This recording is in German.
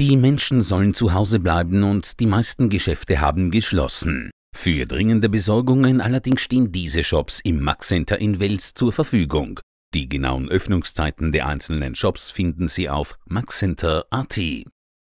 Die Menschen sollen zu Hause bleiben und die meisten Geschäfte haben geschlossen. Für dringende Besorgungen allerdings stehen diese Shops im Max Center in Wels zur Verfügung. Die genauen Öffnungszeiten der einzelnen Shops finden Sie auf maxcenter.at.